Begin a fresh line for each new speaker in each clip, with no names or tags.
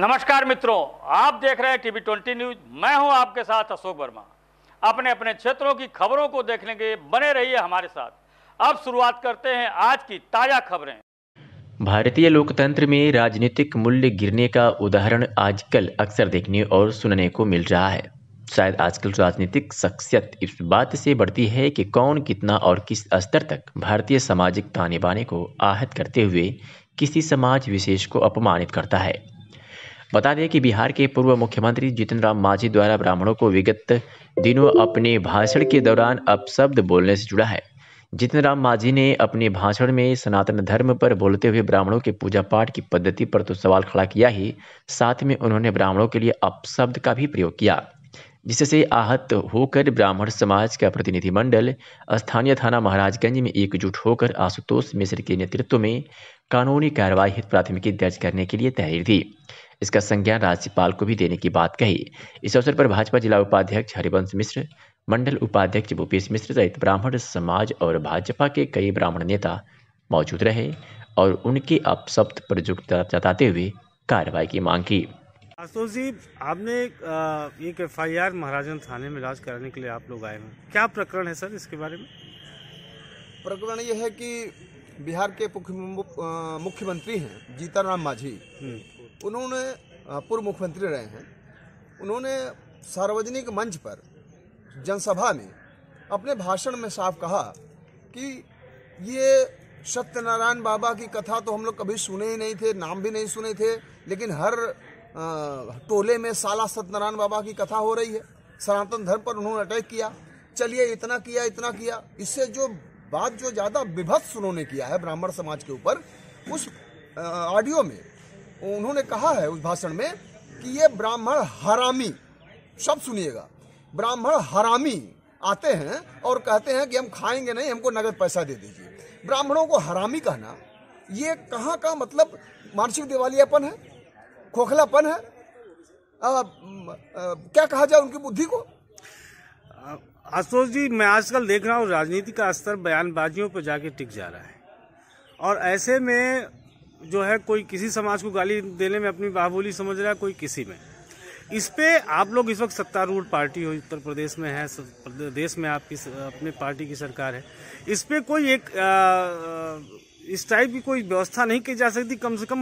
नमस्कार मित्रों आप देख रहे हैं टीवी ट्वेंटी न्यूज मैं हूं आपके साथ अशोक वर्मा अपने अपने क्षेत्रों की खबरों को देखने के बने रहिए हमारे साथ अब शुरुआत करते हैं आज की ताज़ा खबरें
भारतीय लोकतंत्र में राजनीतिक मूल्य गिरने का उदाहरण आजकल अक्सर देखने और सुनने को मिल रहा है शायद आजकल राजनीतिक शख्सियत इस बात से बढ़ती है कि कौन कितना और किस स्तर तक भारतीय सामाजिक ताने बाने को आहत करते हुए किसी समाज विशेष को अपमानित करता है बता दें कि बिहार के पूर्व मुख्यमंत्री जीतन राम मांझी द्वारा ब्राह्मणों को विगत दिनों अपने भाषण के दौरान अपशब्द बोलने से जुड़ा है जीतन राम मांझी ने अपने भाषण में सनातन धर्म पर बोलते हुए ब्राह्मणों के पूजा पाठ की पद्धति पर तो सवाल खड़ा किया ही साथ में उन्होंने ब्राह्मणों के लिए अपशब्द का भी प्रयोग किया जिससे आहत होकर ब्राह्मण समाज का प्रतिनिधिमंडल स्थानीय थाना महाराजगंज में एकजुट होकर आशुतोष मिश्र के नेतृत्व में कानूनी कार्रवाई हित प्राथमिकी दर्ज करने के लिए तहरीर दी इसका संज्ञान राज्यपाल को भी देने की बात कही इस अवसर पर भाजपा जिला उपाध्यक्ष हरिवंश मिश्र मंडल उपाध्यक्ष भूपेश मिश्र सहित ब्राह्मण समाज और भाजपा के कई ब्राह्मण नेता मौजूद रहे और उनके अपशब्द पर जताते हुए कार्रवाई की मांग की
आसोज जी आपने एक एफ आई आर महाराजन थाने में इलाज कराने के लिए आप लोग आए हैं क्या प्रकरण है सर इसके बारे में प्रकरण यह है कि बिहार के मुख्यमंत्री हैं
जीताराम मांझी हम्म। उन्होंने पूर्व मुख्यमंत्री रहे हैं उन्होंने सार्वजनिक मंच पर जनसभा में अपने भाषण में साफ कहा कि ये सत्यनारायण बाबा की कथा तो हम लोग कभी सुने ही नहीं थे नाम भी नहीं सुने थे लेकिन हर टोले में साला सत्यनारायण बाबा की कथा हो रही है सनातन धर्म पर उन्होंने अटैक किया चलिए इतना किया इतना किया इससे जो बात जो ज़्यादा विभत्स उन्होंने किया है ब्राह्मण समाज के ऊपर उस ऑडियो में उन्होंने कहा है उस भाषण में कि ये ब्राह्मण हरामी शब्द सुनिएगा ब्राह्मण हरामी आते हैं और कहते हैं कि हम खाएंगे नहीं हमको नगद पैसा दे दीजिए ब्राह्मणों को हरामी कहना ये कहाँ का मतलब मानसिक दिवालियापन है खोखलापन है आ, आ, क्या
कहा जाए उनकी बुद्धि को आशुतोष जी मैं आजकल देख रहा हूँ राजनीति का स्तर बयानबाजियों पर जाके टिक जा रहा है और ऐसे में जो है कोई किसी समाज को गाली देने में अपनी बाहुबली समझ रहा है कोई किसी में इस पे आप लोग इस वक्त सत्तारूढ़ पार्टी हो उत्तर प्रदेश में है देश में आपकी अपने पार्टी की सरकार है इस पे कोई एक आ, आ, इस टाइप की कोई व्यवस्था नहीं की जा सकती कम से कम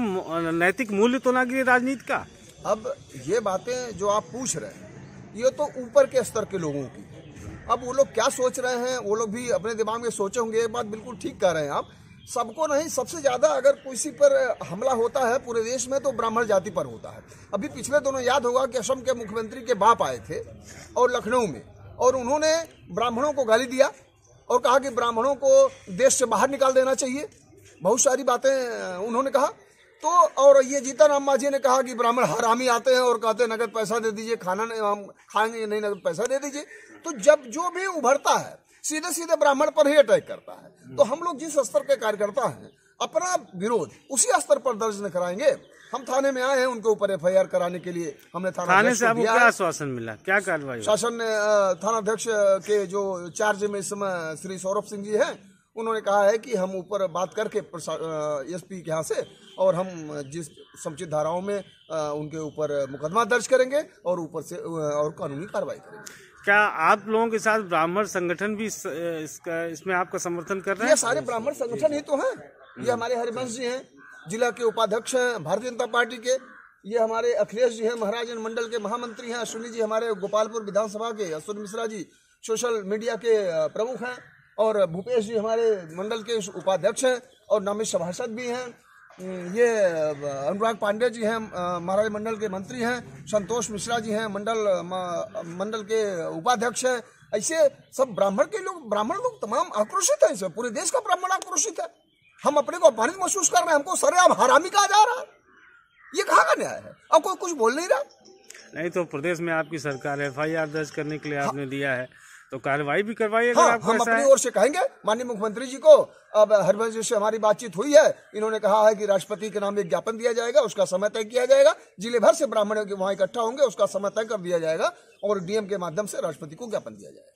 नैतिक मूल्य तो ना गिरे राजनीति का अब ये बातें जो आप पूछ रहे
हैं ये तो ऊपर के स्तर के लोगों की अब वो लोग क्या सोच रहे हैं वो लोग भी अपने दिमाग में सोचे होंगे ये बात बिल्कुल ठीक कह रहे हैं आप सबको नहीं सबसे ज्यादा अगर किसी पर हमला होता है पूरे देश में तो ब्राह्मण जाति पर होता है अभी पिछले दोनों याद होगा कि असम के मुख्यमंत्री के बाप आए थे और लखनऊ में और उन्होंने ब्राह्मणों को गाली दिया और कहा कि ब्राह्मणों को देश से बाहर निकाल देना चाहिए बहुत सारी बातें उन्होंने कहा तो और ये राम माझी ने कहा कि ब्राह्मण हरामी आते हैं और कहते हैं नगद पैसा दे दीजिए खाना नहीं हम खाएंगे नहीं नगद पैसा दे दीजिए तो जब जो भी उभरता है सीधे सीधे ब्राह्मण पर ही अटैक करता है तो हम लोग जिस स्तर के कार्यकर्ता हैं अपना विरोध उसी स्तर पर दर्ज न कराएंगे हम थाने में आए हैं उनके ऊपर एफ कराने के लिए हमने थाना थाने से आपको क्या
आश्वासन मिला क्या कार्रवाई शासन
ने अध्यक्ष के जो चार्ज में इस समय श्री सौरभ सिंह जी हैं उन्होंने कहा है कि हम ऊपर बात करके एसपी के यहाँ से और हम जिस समुचित धाराओं में उनके ऊपर मुकदमा दर्ज करेंगे और ऊपर से और
कानूनी कार्रवाई करेंगे क्या आप लोगों के साथ ब्राह्मण संगठन भी इसका इसमें आपका समर्थन कर रहे हैं सारे ब्राह्मण संगठन
ही तो हैं ये हमारे हरिवंश
जी हैं जिला के
उपाध्यक्ष हैं भारतीय जनता पार्टी के ये हमारे अखिलेश जी हैं महाराजन मंडल के महामंत्री हैं अश्विनी जी हमारे गोपालपुर विधानसभा के अश्विन मिश्रा जी सोशल मीडिया के प्रमुख हैं और भूपेश जी हमारे मंडल के उपाध्यक्ष हैं और नामित सभासद भी हैं ये अनुराग पांडे जी हैं महाराज मंडल के मंत्री हैं संतोष मिश्रा जी हैं मंडल मंडल के उपाध्यक्ष हैं ऐसे सब ब्राह्मण के लोग ब्राह्मण लोग तमाम आक्रोशित हैं इसमें पूरे देश का ब्राह्मण आक्रोशित है हम अपने को अपमानित महसूस कर रहे हैं हमको सरे आप हरामी कहा जा रहा है ये कहाँ का न्याय है अब कोई कुछ बोल नहीं रहा
नहीं तो प्रदेश में आपकी सरकार एफ आई आर दर्ज करने के लिए हाँ। आपने दिया है तो कार्रवाई भी करवाइए हाँ, हम अपनी ओर से
कहेंगे माननीय मुख्यमंत्री जी को अब हरवंश जी से हमारी बातचीत हुई है इन्होंने कहा है कि राष्ट्रपति के नाम एक ज्ञापन दिया जाएगा उसका समय तय किया जाएगा जिले भर से ब्राह्मण वहाँ इकट्ठा होंगे उसका समय तय कर दिया जाएगा और डीएम के माध्यम से राष्ट्रपति को ज्ञापन दिया जाएगा